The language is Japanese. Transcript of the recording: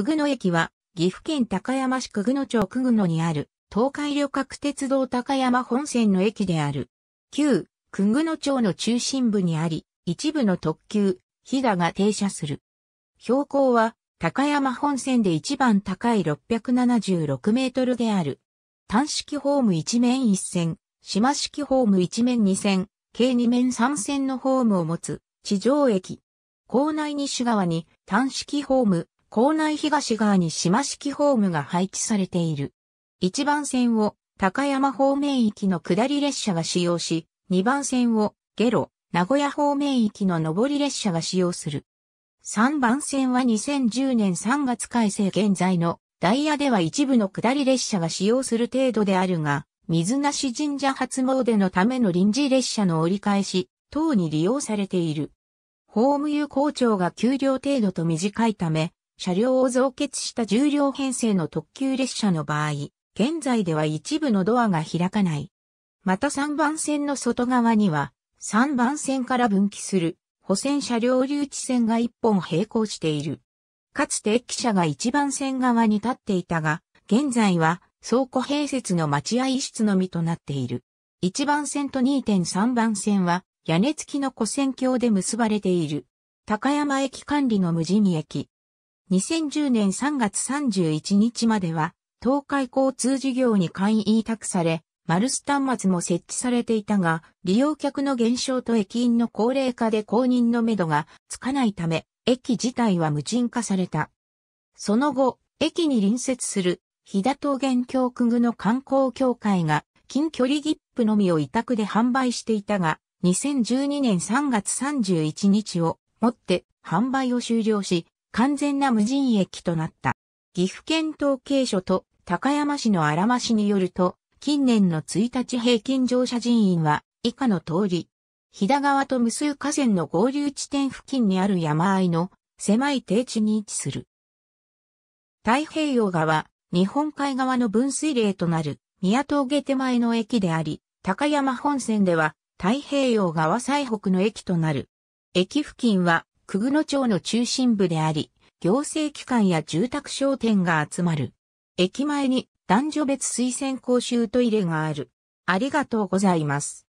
久久野駅は、岐阜県高山市久久野町久久野にある、東海旅客鉄道高山本線の駅である。旧、久久野町の中心部にあり、一部の特急、飛騨が停車する。標高は、高山本線で一番高い676メートルである。単式ホーム一面一線、島式ホーム一面二線、計二面三線のホームを持つ、地上駅。構内西側に単式ホーム、校内東側に島式ホームが配置されている。1番線を高山方面行きの下り列車が使用し、2番線を下路、名古屋方面行きの上り列車が使用する。3番線は2010年3月改正現在のダイヤでは一部の下り列車が使用する程度であるが、水無し神社初詣のための臨時列車の折り返し、等に利用されている。ホーム有校長が給料程度と短いため、車両を増結した重量編成の特急列車の場合、現在では一部のドアが開かない。また3番線の外側には、3番線から分岐する補線車両留置線が1本並行している。かつて駅舎が1番線側に立っていたが、現在は倉庫併設の待合室のみとなっている。1番線と2.3番線は屋根付きの古線橋で結ばれている。高山駅管理の無人駅。2010年3月31日までは、東海交通事業に簡易委託され、マルス端末も設置されていたが、利用客の減少と駅員の高齢化で公認のめどがつかないため、駅自体は無人化された。その後、駅に隣接する、日田桃源峡区具の観光協会が、近距離切符のみを委託で販売していたが、2012年3月31日をもって販売を終了し、完全な無人駅となった。岐阜県統計所と高山市の荒間市によると、近年の1日平均乗車人員は以下の通り、飛騨川と無数河川の合流地点付近にある山あいの狭い低地に位置する。太平洋側、日本海側の分水嶺となる宮峠手前の駅であり、高山本線では太平洋側最北の駅となる。駅付近は久久野町の中心部であり、行政機関や住宅商店が集まる。駅前に男女別推薦講習トイレがある。ありがとうございます。